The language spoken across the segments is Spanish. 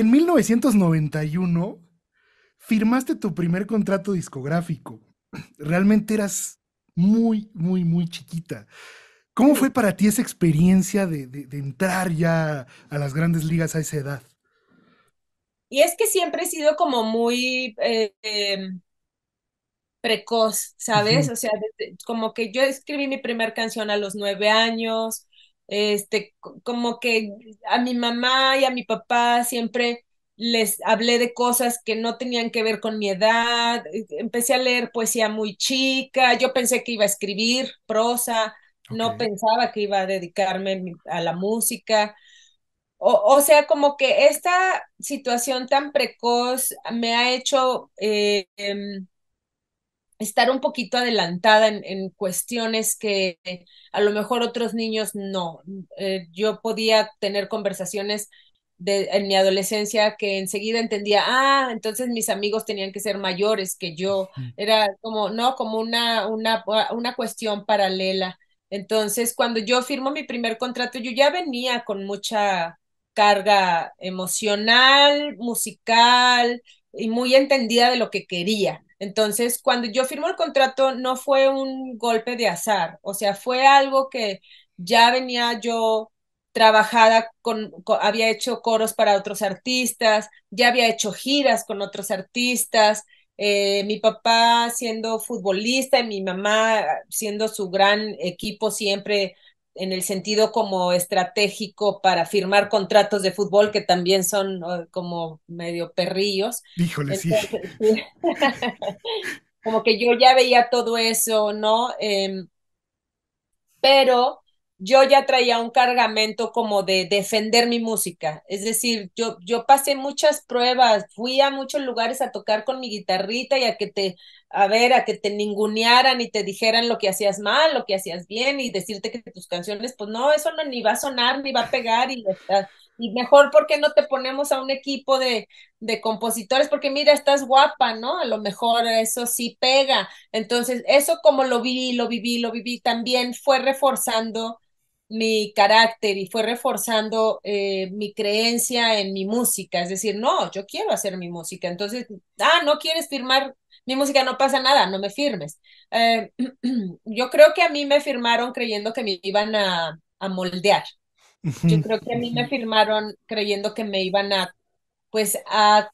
En 1991 firmaste tu primer contrato discográfico. Realmente eras muy, muy, muy chiquita. ¿Cómo fue para ti esa experiencia de, entrar ya a las grandes ligas a esa edad? Y es que siempre he sido como muy eh, em, precoz, ¿sabes? O sea, como que yo escribí mi primera canción a los nueve años, este, como que a mi mamá y a mi papá siempre les hablé de cosas que no tenían que ver con mi edad, eh, empecé a leer poesía muy chica, yo pensé que iba a escribir prosa, no pensaba que iba a dedicarme a la música. O, o, sea, como que esta situación tan precoz me ha hecho eh, em, estar un poquito adelantada en, cuestiones que a lo mejor otros niños no. Eh, yo podía tener conversaciones de, en mi adolescencia que enseguida entendía, ah, entonces mis amigos tenían que ser mayores que yo. Era como, no, como una, una, una cuestión paralela. Entonces, cuando yo firmo mi primer contrato, yo ya venía con mucha carga emocional, musical y muy entendida de lo que quería. Entonces, cuando yo firmo el contrato, no fue un golpe de azar, o sea, fue algo que ya venía yo trabajada con, había hecho coros para otros artistas, ya había hecho giras con otros artistas, eh, mi papá siendo futbolista y mi mamá siendo su gran equipo siempre en el sentido como estratégico para firmar contratos de fútbol que también son oh, como medio perrillos. Híjole, sí. como que yo ya veía todo eso, ¿no? Em, pero yo ya traía un cargamento como de defender mi música. Es decir, yo, yo pasé muchas pruebas, fui a muchos lugares a tocar con mi guitarrita y a que te, a ver, a que te ningunearan y te dijeran lo que hacías mal, lo que hacías bien y decirte que tus canciones, pues no, eso no, ni va a sonar, ni va a pegar y Y mejor, porque no te ponemos a un equipo de, de compositores? Porque mira, estás guapa, ¿no? A lo mejor eso sí pega. Entonces, eso como lo vi, lo viví, lo viví, también fue reforzando mi carácter y fue reforzando eh, mi creencia en mi música. Es decir, no, yo quiero hacer mi música. Entonces, ah, no quieres firmar mi música, no pasa nada, no me firmes. Eh, yo creo que a mí me firmaron creyendo que me iban a, a moldear. Yo creo que a mí me firmaron creyendo que me iban a, pues, a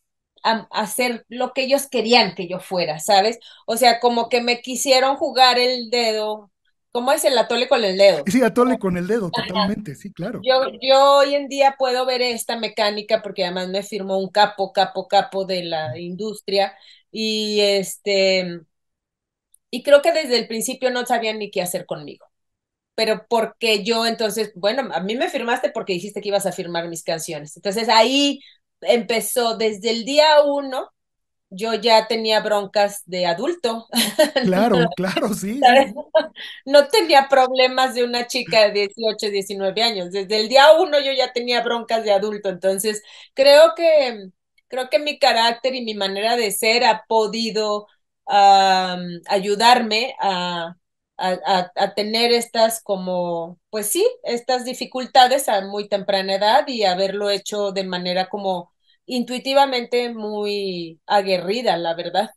a, hacer lo que ellos querían que yo fuera, ¿sabes? O sea, como que me quisieron jugar el dedo ¿Cómo es el atole con el dedo? Sí, atole con el dedo, totalmente, sí, claro. Yo, yo hoy en día puedo ver esta mecánica porque además me firmó un capo, capo, capo de la industria y este, y creo que desde el principio no sabían ni qué hacer conmigo. Pero porque yo entonces, bueno, a mí me firmaste porque dijiste que ibas a firmar mis canciones. Entonces ahí empezó desde el día uno yo ya tenía broncas de adulto. Claro, claro, sí. No tenía problemas de una chica de 18, 19 años. Desde el día uno yo ya tenía broncas de adulto. Entonces, creo que, creo que mi carácter y mi manera de ser ha podido ayudarme a, tener estas como, pues sí, estas dificultades a muy temprana edad y haberlo hecho de manera como intuitivamente muy aguerrida, la verdad.